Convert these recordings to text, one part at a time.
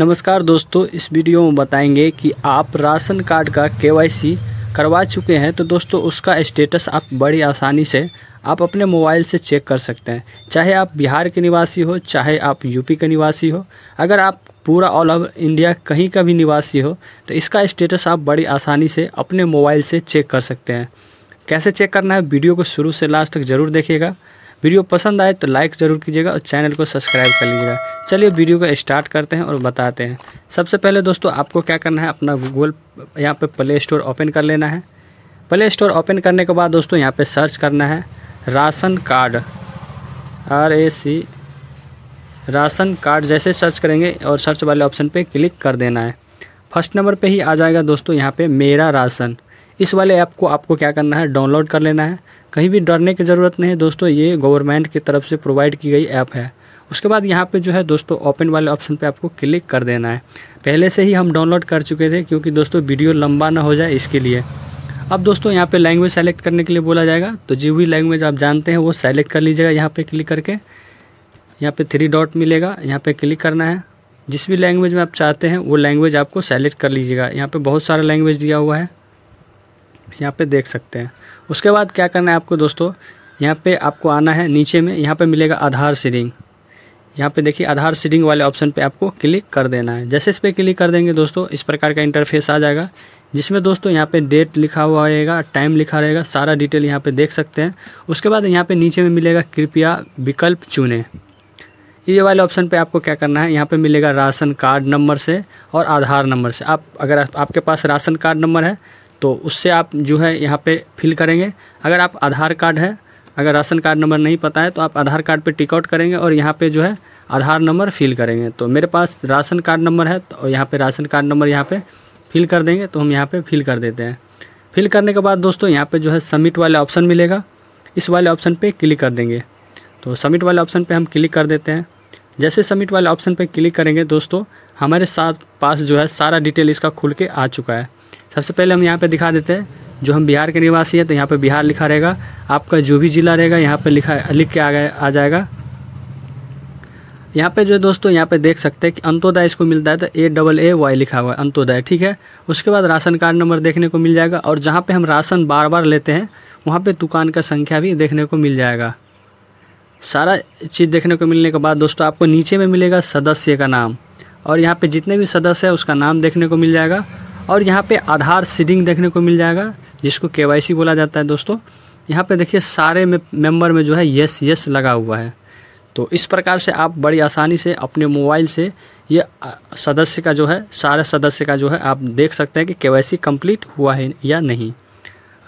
नमस्कार दोस्तों इस वीडियो में बताएंगे कि आप राशन कार्ड का केवाईसी करवा चुके हैं तो दोस्तों उसका स्टेटस आप बड़ी आसानी से आप अपने मोबाइल से चेक कर सकते हैं चाहे आप बिहार के निवासी हो चाहे आप यूपी के निवासी हो अगर आप पूरा ऑल ओवर इंडिया कहीं का भी निवासी हो तो इसका स्टेटस आप बड़ी आसानी से अपने मोबाइल से चेक कर सकते हैं कैसे चेक करना है वीडियो को शुरू से लास्ट तक ज़रूर देखिएगा वीडियो पसंद आए तो लाइक ज़रूर कीजिएगा और चैनल को सब्सक्राइब कर लीजिएगा चलिए वीडियो को स्टार्ट करते हैं और बताते हैं सबसे पहले दोस्तों आपको क्या करना है अपना गूगल यहाँ पर प्ले स्टोर ओपन कर लेना है प्ले स्टोर ओपन करने के बाद दोस्तों यहाँ पर सर्च करना है ration card R A C ration card जैसे सर्च करेंगे और सर्च वाले ऑप्शन पे क्लिक कर देना है फर्स्ट नंबर पे ही आ जाएगा दोस्तों यहाँ पे मेरा राशन इस वाले ऐप को आपको क्या करना है डाउनलोड कर लेना है कहीं भी डरने की ज़रूरत नहीं है दोस्तों ये गवर्नमेंट की तरफ से प्रोवाइड की गई ऐप है उसके बाद यहाँ पे जो है दोस्तों ओपन वाले ऑप्शन पे आपको क्लिक कर देना है पहले से ही हम डाउनलोड कर चुके थे क्योंकि दोस्तों वीडियो लंबा ना हो जाए इसके लिए अब दोस्तों यहाँ पे लैंग्वेज सेलेक्ट करने के लिए बोला जाएगा तो जो भी लैंग्वेज आप जानते हैं वो सेलेक्ट कर लीजिएगा यहाँ पर क्लिक करके यहाँ पर थ्री डॉट मिलेगा यहाँ पर क्लिक करना है जिस भी लैंग्वेज में आप चाहते हैं वो लैंग्वेज आपको सेलेक्ट कर लीजिएगा यहाँ पर बहुत सारा लैंग्वेज दिया हुआ है यहाँ पे देख सकते हैं उसके बाद क्या करना है आपको दोस्तों यहाँ पे आपको आना है नीचे में यहाँ पे मिलेगा आधार सीडिंग यहाँ पे देखिए आधार सीडिंग वाले ऑप्शन पे आपको क्लिक कर देना है जैसे इस पर क्लिक कर देंगे दोस्तों इस प्रकार का इंटरफेस आ जाएगा जिसमें दोस्तों यहाँ पे डेट लिखा हुआ रहेगा टाइम लिखा रहेगा सारा डिटेल यहाँ पे देख सकते हैं उसके बाद यहाँ पे नीचे में मिलेगा कृपया विकल्प चुने ये वाले ऑप्शन पे आपको क्या करना है यहाँ पे मिलेगा राशन कार्ड नंबर से और आधार नंबर से आप अगर आपके पास राशन कार्ड नंबर है तो उससे आप जो है यहाँ पे फिल करेंगे अगर आप आधार कार्ड है अगर राशन कार्ड नंबर नहीं पता है तो आप आधार कार्ड पे टिकआउट करेंगे और यहाँ पे जो है आधार नंबर फिल करेंगे तो मेरे पास राशन कार्ड नंबर है तो यहाँ पे राशन कार्ड नंबर यहाँ पे फिल कर देंगे तो हम यहाँ पे फिल कर देते हैं फिल करने के बाद दोस्तों यहाँ पर जो है सबमिट वाले ऑप्शन मिलेगा इस वाले ऑप्शन पे क्लिक कर देंगे तो सबमिट वाले ऑप्शन पे हम क्लिक कर देते हैं जैसे सबमिट वाले ऑप्शन पे क्लिक करेंगे दोस्तों हमारे साथ पास जो है सारा डिटेल इसका खुल के आ चुका है सबसे पहले हम यहाँ पे दिखा देते हैं जो हम बिहार के निवासी हैं तो यहाँ पे बिहार लिखा रहेगा आपका जो भी ज़िला रहेगा यहाँ पे लिखा लिख के आ गया आ जाएगा यहाँ पे जो है दोस्तों यहाँ पे देख सकते हैं कि अंतोदय इसको मिलता है तो ए डबल ए वाई लिखा हुआ है अंतोदय ठीक है उसके बाद राशन कार्ड नंबर देखने को मिल जाएगा और जहाँ पे हम राशन बार बार लेते हैं वहाँ पे दुकान का संख्या भी देखने को मिल जाएगा सारा चीज़ देखने को मिलने के बाद दोस्तों आपको नीचे में मिलेगा सदस्य का नाम और यहाँ पर जितने भी सदस्य है उसका नाम देखने को मिल जाएगा और यहाँ पे आधार सीडिंग देखने को मिल जाएगा जिसको के बोला जाता है दोस्तों यहाँ पे देखिए सारे में मेम्बर में जो है यस यस लगा हुआ है तो इस प्रकार से आप बड़ी आसानी से अपने मोबाइल से ये सदस्य का जो है सारे सदस्य का जो है आप देख सकते हैं कि के कंप्लीट हुआ है या नहीं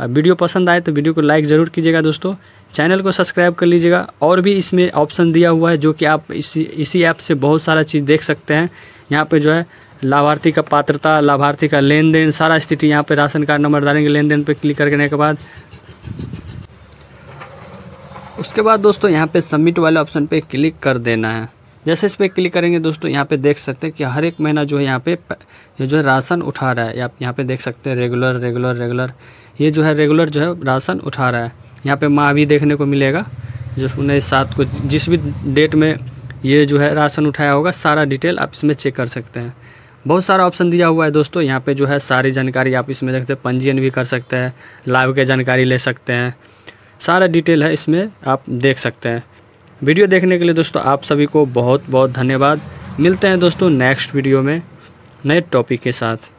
वीडियो पसंद आए तो वीडियो को लाइक ज़रूर कीजिएगा दोस्तों चैनल को सब्सक्राइब कर लीजिएगा और भी इसमें ऑप्शन दिया हुआ है जो कि आप इसी इसी ऐप से बहुत सारा चीज़ देख सकते हैं यहाँ पे जो है लाभार्थी का पात्रता लाभार्थी का लेन देन सारा स्थिति यहाँ पे राशन कार्ड नंबर डालेंगे लेन देन पर क्लिक करने के बाद उसके बाद दोस्तों यहाँ पे सबमिट वाले ऑप्शन पे क्लिक कर देना है जैसे इस पर क्लिक करेंगे दोस्तों यहाँ पे देख सकते हैं कि हर एक महीना जो है यहाँ पे ये जो है राशन उठा रहा है आप यहाँ पे देख सकते हैं रेगुलर रेगुलर रेगुलर ये जो है रेगुलर जो है राशन उठा रहा है यहाँ पे माह भी देखने को मिलेगा जो उन्नीस सात को जिस भी डेट में ये जो है राशन उठाया होगा सारा डिटेल आप इसमें चेक कर सकते हैं बहुत सारा ऑप्शन दिया हुआ है दोस्तों यहाँ पे जो है सारी जानकारी आप इसमें देखते हैं पंजीयन भी कर सकते हैं लाभ के जानकारी ले सकते हैं सारा डिटेल है इसमें आप देख सकते हैं वीडियो देखने के लिए दोस्तों आप सभी को बहुत बहुत धन्यवाद मिलते हैं दोस्तों नेक्स्ट वीडियो में नए टॉपिक के साथ